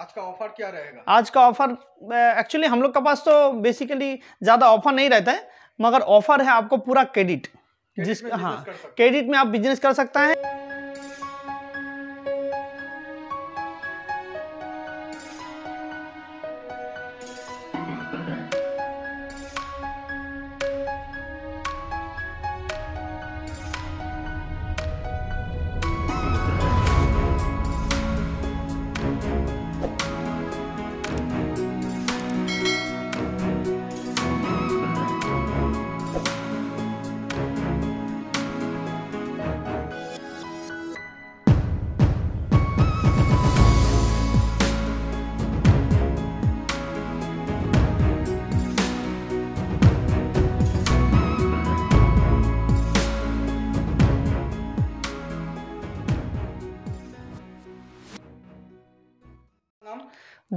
आज का ऑफर क्या रहेगा आज का ऑफर एक्चुअली हम लोग के पास तो बेसिकली ज़्यादा ऑफर नहीं रहता है मगर ऑफर है आपको पूरा क्रेडिट जिस हाँ क्रेडिट में आप बिजनेस कर सकते हैं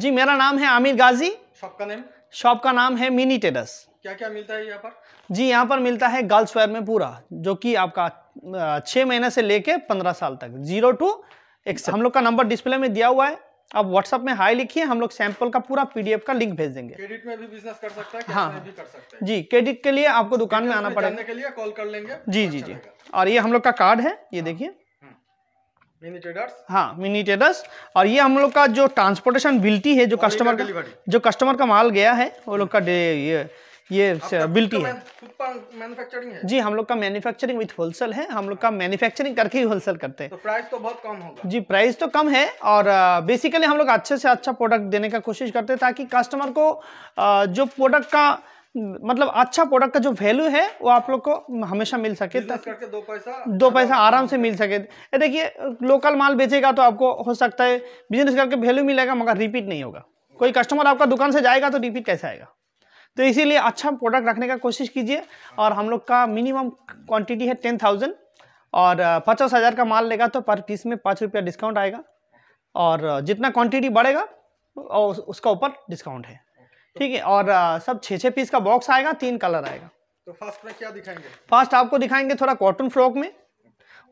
जी मेरा नाम है आमिर गाजी शॉप का नेम शॉप का नाम है मिनी टेडस क्या क्या मिलता है यहाँ पर जी यहाँ पर मिलता है गर्ल्स वेयर में पूरा जो कि आपका छः महीने से लेके पंद्रह साल तक जीरो टू एक्स हम लोग का नंबर डिस्प्ले में दिया हुआ है आप व्हाट्सअप में हाई लिखिए हम लोग सैंपल का पूरा पीडीएफ का लिंक भेज देंगे क्रेडिट में भी बिजनेस कर सकता है हाँ भी कर सकते हैं जी क्रेडिट के लिए आपको दुकान में आना पड़ेगा कॉल कर लेंगे जी जी अच्छा जी और ये हम लोग का कार्ड है ये देखिए हाँ मिनी ट्रेडर्स और ये हम लोग का जो ट्रांसपोर्टेशन बिल्टी है जो कस्टमर का जो कस्टमर का माल गया है वो लोग का ये ये बिल्टी है है जी हम लोग का मैन्युफैक्चरिंग विथ होलसेल है हम लोग का मैन्युफैक्चरिंग हाँ। करके ही होलसेल करते हैं तो प्राइस तो बहुत कम होगा जी प्राइस तो कम है और बेसिकली हम लोग अच्छे से अच्छा प्रोडक्ट देने का कोशिश करते हैं ताकि कस्टमर को जो प्रोडक्ट का मतलब अच्छा प्रोडक्ट का जो वैल्यू है वो आप लोग को हमेशा मिल सके दो पैसा दो पैसा आराम से मिल सके देखिए लोकल माल बेचेगा तो आपको हो सकता है बिजनेस करके वैल्यू मिलेगा मगर रिपीट नहीं होगा कोई कस्टमर आपका दुकान से जाएगा तो रिपीट कैसे आएगा तो इसीलिए अच्छा प्रोडक्ट रखने का कोशिश कीजिए और हम लोग का मिनिमम क्वान्टिटी है टेन थाउजेंड और पचास हज़ार का माल लेगा तो पर पीस में पाँच रुपया डिस्काउंट आएगा और जितना क्वान्टिटी बढ़ेगा उसका ऊपर डिस्काउंट है ठीक है और सब छः छः पीस का बॉक्स आएगा तीन कलर आएगा तो फर्स्ट में क्या दिखाएंगे फर्स्ट आपको दिखाएंगे थोड़ा कॉटन फ्रॉक में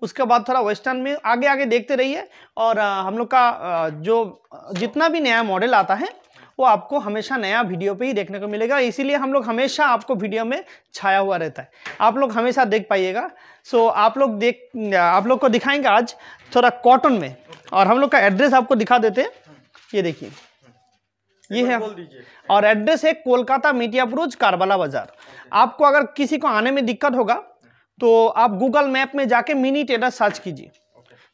उसके बाद थोड़ा वेस्टर्न में आगे आगे देखते रहिए और हम लोग का जो जितना भी नया मॉडल आता है वो आपको हमेशा नया वीडियो पे ही देखने को मिलेगा इसीलिए हम लोग हमेशा आपको वीडियो में छाया हुआ रहता है आप लोग हमेशा देख पाइएगा सो आप लोग देख आप लोग को दिखाएंगे आज थोड़ा कॉटन में और हम लोग का एड्रेस आपको दिखा देते हैं ये देखिए ये है और एड्रेस है कोलकाता मीटियापुरुज कारबाला बाजार आपको अगर किसी को आने में दिक्कत होगा तो आप गूगल मैप में जाके मिनी टेडर सर्च कीजिए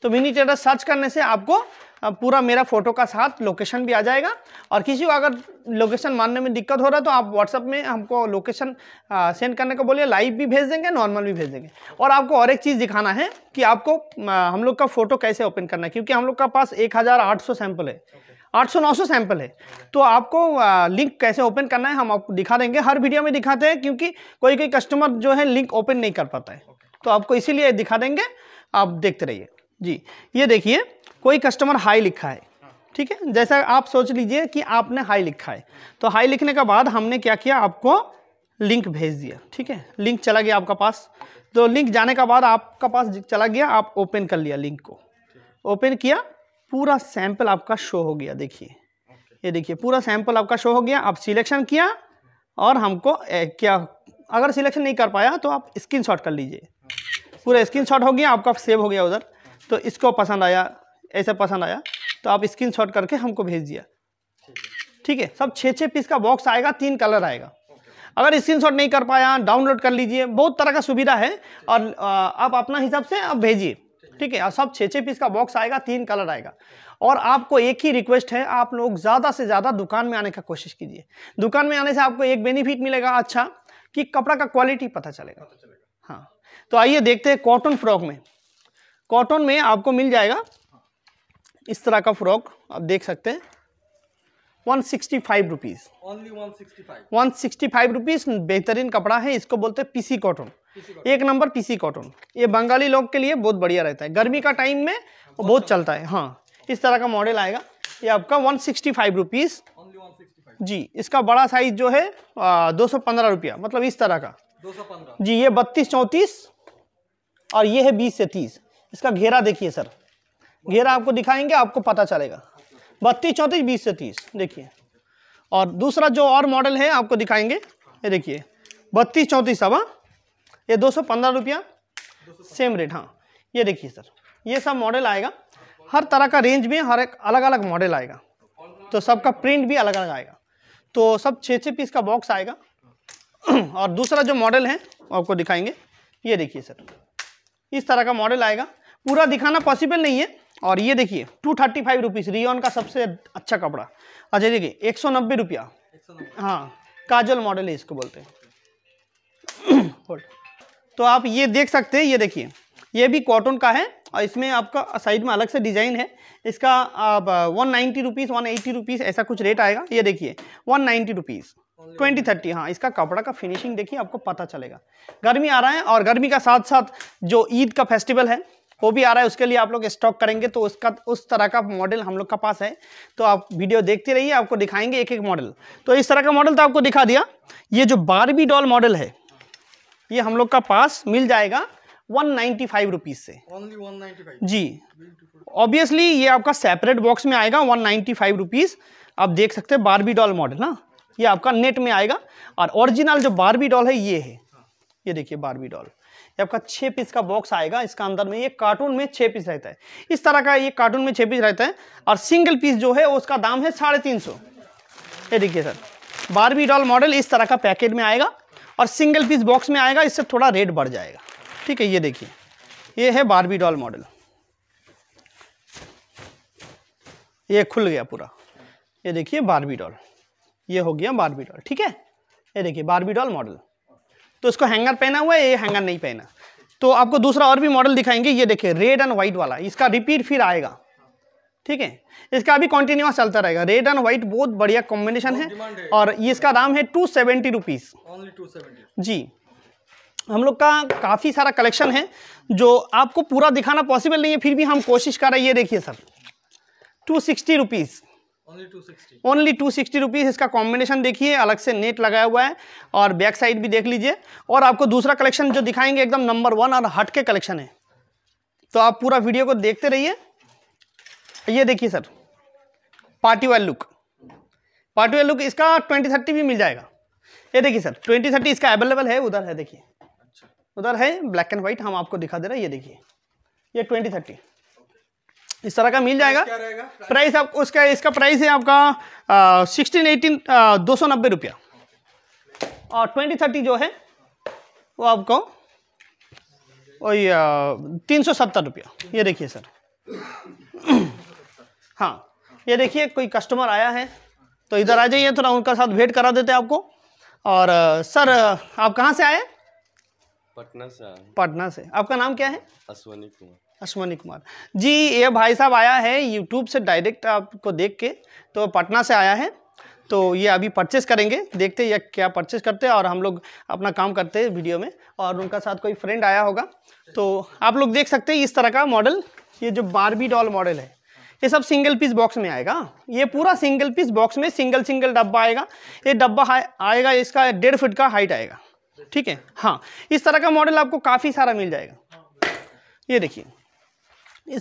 तो मिनी टेडर सर्च करने से आपको पूरा मेरा फोटो का साथ लोकेशन भी आ जाएगा और किसी को अगर लोकेशन मानने में दिक्कत हो रहा है तो आप व्हाट्सअप में हमको लोकेशन सेंड करने को बोलिए लाइव भी भेज देंगे नॉर्मल भी भेज देंगे और आपको और एक चीज़ दिखाना है कि आपको हम लोग का फ़ोटो कैसे ओपन करना है क्योंकि हम लोग का पास एक हज़ार आठ सौ है okay. आठ सौ नौ सौ सैंपल है तो आपको लिंक कैसे ओपन करना है हम आपको दिखा देंगे हर वीडियो में दिखाते हैं क्योंकि कोई कोई कस्टमर जो है लिंक ओपन नहीं कर पाता है तो आपको इसीलिए दिखा देंगे आप देखते रहिए जी ये देखिए कोई कस्टमर हाई लिखा है ठीक है जैसा आप सोच लीजिए कि आपने हाई लिखा है तो हाई लिखने के बाद हमने क्या किया आपको लिंक भेज दिया ठीक है लिंक चला गया आपका पास तो लिंक जाने के बाद आपका पास चला गया आप ओपन कर लिया लिंक को ओपन किया पूरा सैंपल आपका शो हो गया देखिए ये देखिए पूरा सैंपल आपका शो हो गया आप सिलेक्शन किया और हमको ए, क्या अगर सिलेक्शन नहीं कर पाया तो आप स्क्रीन कर लीजिए पूरा स्क्रीन हो गया आपका सेव हो गया उधर तो इसको पसंद आया ऐसा पसंद आया तो आप स्क्रीन करके हमको भेज दिया ठीक है सब छः छः पीस का बॉक्स आएगा तीन कलर आएगा अगर स्क्रीनशॉट नहीं कर पाया डाउनलोड कर लीजिए बहुत तरह का सुविधा है और आप अपना हिसाब से आप भेजिए ठीक है सब छः छः पीस का बॉक्स आएगा तीन कलर आएगा और आपको एक ही रिक्वेस्ट है आप लोग ज़्यादा से ज़्यादा दुकान में आने का कोशिश कीजिए दुकान में आने से आपको एक बेनिफिट मिलेगा अच्छा कि कपड़ा का क्वालिटी पता चलेगा हाँ तो आइए देखते हैं कॉटन फ्रॉक में कॉटन में आपको मिल जाएगा इस तरह का फ्रॉक आप देख सकते हैं one sixty five rupees only one sixty five one sixty five rupees बेहतरीन कपड़ा है इसको बोलते हैं पीसी कॉटन एक नंबर पीसी कॉटन ये बंगाली लोग के लिए बहुत बढ़िया रहता है गर्मी का टाइम में बहुत चलता है हाँ इस तरह का मॉडल आएगा ये आपका वन सिक्सटी फाइव रुपीज़ जी इसका बड़ा साइज जो है दो सौ पंद्रह रुपया मतलब इस तरह का दो सौ पंद्रह जी ये बत्तीस चौंतीस और ये है बीस से तीस इसका घेरा देखिए सर घेरा आपको दिखाएंगे आपको पता चलेगा बत्तीस चौंतीस बीस से तीस देखिए और दूसरा जो और मॉडल है आपको दिखाएंगे ये देखिए बत्तीस चौंतीस अब हाँ। ये दो सौ पंद्रह रुपया सेम रेट हाँ ये देखिए सर ये सब मॉडल आएगा हर तरह का रेंज में हर एक अलग अलग मॉडल आएगा तो सबका प्रिंट भी अलग अलग आएगा तो सब छः छः पीस का बॉक्स आएगा और दूसरा जो मॉडल है आपको दिखाएंगे ये देखिए सर इस तरह का मॉडल आएगा पूरा दिखाना पॉसिबल नहीं है और ये देखिए two thirty five rupees rayon का सबसे अच्छा कपड़ा अच्छा देखिए एक सौ नब्बे रुपया हाँ काजल मॉडल है इसको बोलते हैं तो आप ये देख सकते हैं ये देखिए ये भी कॉटन का है और इसमें आपका साइड में अलग से डिज़ाइन है इसका आप one ninety rupees one eighty rupees ऐसा कुछ रेट आएगा ये देखिए one ninety rupees twenty thirty हाँ इसका कपड़ा का फिनिशिंग देखिए आपको पता चलेगा गर्मी आ रहा है और गर्मी का साथ साथ जो ईद का फेस्टिवल है वो भी आ रहा है उसके लिए आप लोग स्टॉक करेंगे तो उसका उस तरह का मॉडल हम लोग का पास है तो आप वीडियो देखते रहिए आपको दिखाएंगे एक एक मॉडल तो इस तरह का मॉडल तो आपको दिखा दिया ये जो बारबी डॉल मॉडल है ये हम लोग का पास मिल जाएगा वन नाइन्टी फाइव रुपीज़ से जी ऑब्वियसली ये आपका सेपरेट बॉक्स में आएगा वन नाइन्टी फाइव रुपीज़ आप देख सकते हैं बारबी डॉल मॉडल ना ये आपका नेट में आएगा और ओरिजिनल जो बारबी डॉल है ये है ये देखिए बारबी डॉल ये आपका छः पीस का बॉक्स आएगा इसका अंदर में ये कार्टून में छः पीस रहता है इस तरह का ये कार्टून में छः पीस रहता है और सिंगल पीस जो है उसका दाम है साढ़े तीन सौ ये देखिए सर बारबी डॉल मॉडल इस तरह का पैकेट में आएगा और सिंगल पीस बॉक्स में आएगा इससे थोड़ा रेट बढ़ जाएगा ठीक है ये देखिए ये है बारबी डॉल मॉडल ये खुल गया पूरा ये देखिए बारबी डॉल ये हो गया बारबी डॉल ठीक है ये देखिए बारबी डॉल मॉडल तो इसको हैंगर पहना हुआ है ये हैंगर नहीं पहना तो आपको दूसरा और भी मॉडल दिखाएंगे ये देखिए रेड एंड वाइट वाला इसका रिपीट फिर आएगा ठीक है इसका अभी कॉन्टिन्यूस चलता रहेगा रेड एंड व्हाइट बहुत बढ़िया कॉम्बिनेशन है और ये इसका दाम है टू सेवेंटी रुपीज़ जी हम लोग का काफ़ी सारा कलेक्शन है जो आपको पूरा दिखाना पॉसिबल नहीं है फिर भी हम कोशिश कर रहे हैं ये देखिए sir two sixty rupees only two sixty rupees इसका कॉम्बिनेशन देखिए अलग से नेट लगाया हुआ है और बैक साइड भी देख लीजिए और आपको दूसरा कलेक्शन जो दिखाएंगे एकदम नंबर वन और हट के कलेक्शन है तो आप पूरा वीडियो को देखते रहिए ये देखिए sir party wear look party wear look इसका ट्वेंटी थर्टी भी मिल जाएगा ये देखिए सर ट्वेंटी थर्टी इसका अवेलेबल है उधर है देखिए अच्छा। उधर है ब्लैक एंड व्हाइट हम आपको दिखा दे रहे हैं ये देखिए ये ट्वेंटी थर्टी इस तरह का मिल जाएगा प्राइस आप उसका इसका प्राइस है आपका सिक्सटीन एटीन दो सौ नब्बे रुपया और ट्वेंटी थर्टी जो है वो आपको वही तीन सौ सत्तर रुपया ये देखिए सर हाँ ये देखिए कोई कस्टमर आया है तो इधर आ जाइए थोड़ा उनका साथ भेंट करा देते हैं आपको और सर आप कहाँ से आए पटना से पटना से आपका नाम क्या है अश्वनी कुमार अश्वनी कुमार जी ये भाई साहब आया है यूट्यूब से डायरेक्ट आपको देख के तो पटना से आया है तो ये अभी परचेस करेंगे देखते या क्या परचेस करते हैं और हम लोग अपना काम करते हैं वीडियो में और उनका साथ कोई फ्रेंड आया होगा तो आप लोग देख सकते हैं इस तरह का मॉडल ये जो बारबी डॉल मॉडल है ये सब सिंगल पीस बॉक्स में आएगा ये पूरा सिंगल पीस बॉक्स में सिंगल सिंगल डब्बा आएगा ये डब्बा आएगा इसका डेढ़ फिट का हाइट आएगा ठीक है हाँ इस तरह का मॉडल आपको काफ़ी सारा मिल जाएगा ये देखिए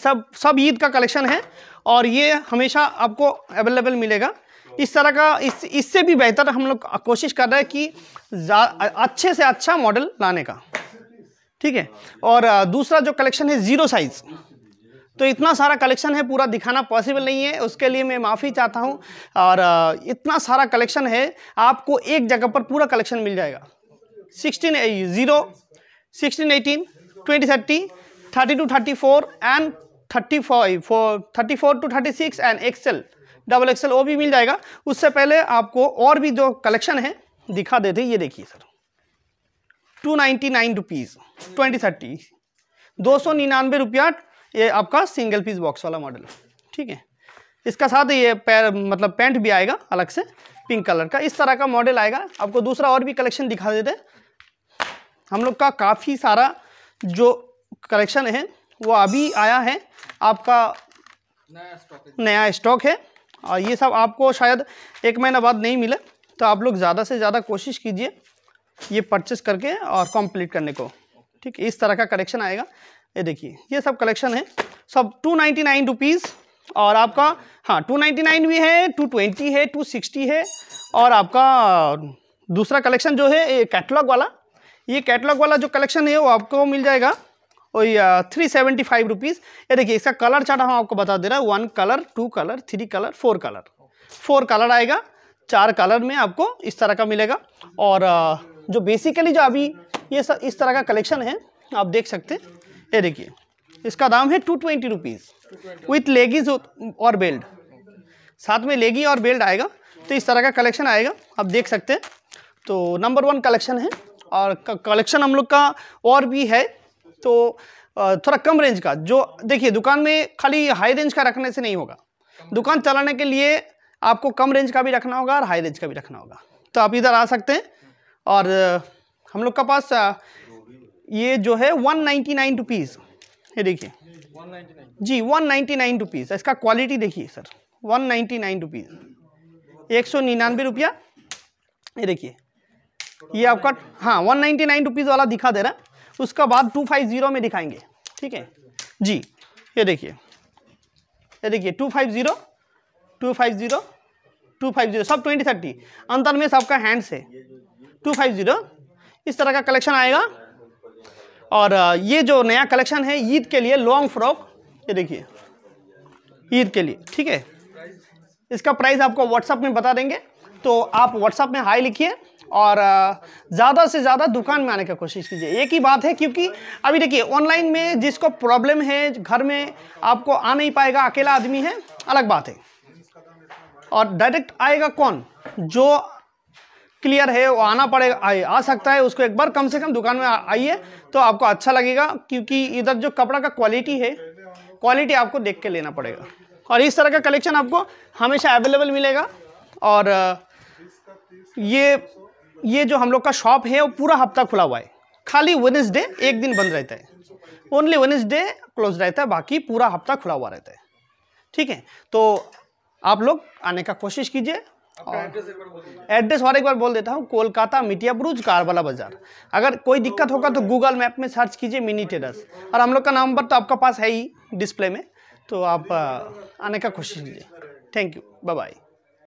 सब सब ईद का कलेक्शन है और ये हमेशा आपको अवेलेबल मिलेगा इस तरह का इस इससे भी बेहतर हम लोग कोशिश कर रहे हैं कि अच्छे से अच्छा मॉडल लाने का ठीक है और दूसरा जो कलेक्शन है ज़ीरो साइज़ तो इतना सारा कलेक्शन है पूरा दिखाना पॉसिबल नहीं है उसके लिए मैं माफ़ी चाहता हूँ और इतना सारा कलेक्शन है आपको एक जगह पर पूरा कलेक्शन मिल जाएगा sixteen zero sixteen eighteen twenty thirty thirty two thirty four and thirty five four thirty four two thirty six and XL double XL वो भी मिल जाएगा उससे पहले आपको और भी जो कलेक्शन है दिखा देते ये देखिए sir two ninety nine rupees twenty thirty दो सौ निन्यानवे रुपया ये आपका सिंगल पीस बॉक्स वाला मॉडल ठीक है इसका साथ ये पैर मतलब पैंट भी आएगा अलग से पिंक कलर का इस तरह का मॉडल आएगा आपको दूसरा और भी कलेक्शन दिखा देते हम लोग का काफ़ी सारा जो कलेक्शन है वो अभी आया है आपका नया स्टॉक है और ये सब आपको शायद एक महीना बाद नहीं मिले तो आप लोग ज़्यादा से ज़्यादा कोशिश कीजिए ये परचेस करके और कंप्लीट करने को ठीक इस तरह का कलेक्शन आएगा ये देखिए ये सब कलेक्शन है सब टू नाइन्टी नाइन रुपीज़ और आपका हाँ टू नाइन्टी नाइन भी है टू ट्वेंटी है टू सिक्सटी है और आपका दूसरा कलेक्शन जो है ये कैटलॉग वाला ये कैटलॉग वाला जो कलेक्शन है वो आपको मिल जाएगा थ्री सेवेंटी फाइव रुपीज़ ये देखिए इसका कलर चार्ट हम आपको बता दे रहा है one colour two colour three colour four colour four colour आएगा चार कलर में आपको इस तरह का मिलेगा और जो बेसिकली जो अभी ये सब इस तरह का कलेक्शन है आप देख सकते हैं ये देखिए इसका दाम है two twenty rupees with leggings और बेल्ट साथ में लेगी और बेल्ट आएगा तो इस तरह का कलेक्शन आएगा आप देख सकते हैं तो नंबर वन कलेक्शन है और कलेक्शन हम लोग का और भी है तो थोड़ा कम रेंज का जो देखिए दुकान में खाली हाई रेंज का रखने से नहीं होगा दुकान चलाने के लिए आपको कम रेंज का भी रखना होगा और हाई रेंज का भी रखना होगा तो आप इधर आ सकते हैं और हम लोग का पास ये जो है वन नाइन्टी नाइन रुपीज़ ये देखिए जी वन नाइन्टी नाइन रुपीज़ इसका क्वालिटी देखिए sir one ninety nine rupees एक सौ निन्यानवे रुपया ये देखिए ये आपका हाँ वन नाइन्टी नाइन रुपीज़ वाला दिखा दे रहा है उसका बाद टू फाइव जीरो में दिखाएंगे ठीक है जी ये देखिए ये देखिए two five zero two five zero two five zero सब ट्वेंटी थर्टी अंतर में सबका हैंड से टू फाइव जीरो इस तरह का कलेक्शन आएगा और ये जो नया कलेक्शन है ईद के लिए लॉन्ग फ्रॉक ये देखिए ईद के लिए ठीक है इसका प्राइस आपको व्हाट्सअप में बता देंगे तो आप व्हाट्सअप में हाई लिखिए और ज़्यादा से ज़्यादा दुकान में आने का कोशिश कीजिए एक ही बात है क्योंकि अभी देखिए ऑनलाइन में जिसको प्रॉब्लम है घर में आपको आ नहीं पाएगा अकेला आदमी है अलग बात है और डायरेक्ट आएगा कौन जो क्लियर है वो आना पड़ेगा आए आ सकता है उसको एक बार कम से कम दुकान में आइए तो आपको अच्छा लगेगा क्योंकि इधर जो कपड़ा का क्वालिटी है क्वालिटी आपको देख के लेना पड़ेगा और इस तरह का कलेक्शन आपको हमेशा अवेलेबल मिलेगा और ये ये जो हम लोग का शॉप है वो पूरा हफ्ता खुला हुआ है खाली वेनसडे एक दिन बंद रहता है ओनली वेनसडे क्लोज रहता है बाकी पूरा हफ्ता खुला हुआ रहता है ठीक है तो आप लोग आने का कोशिश कीजिए एड्रेस और एक बार बोल देता हूँ कोलकाता मिटिया ब्रुज कारवाला बाजार अगर कोई दिक्कत होगा तो गूगल मैप में सर्च कीजिए मिनी टेरस और हम लोग का नंबर तो आपका पास है ही डिस्प्ले में तो आप आने का कोशिश कीजिए थैंक यू बाय बाय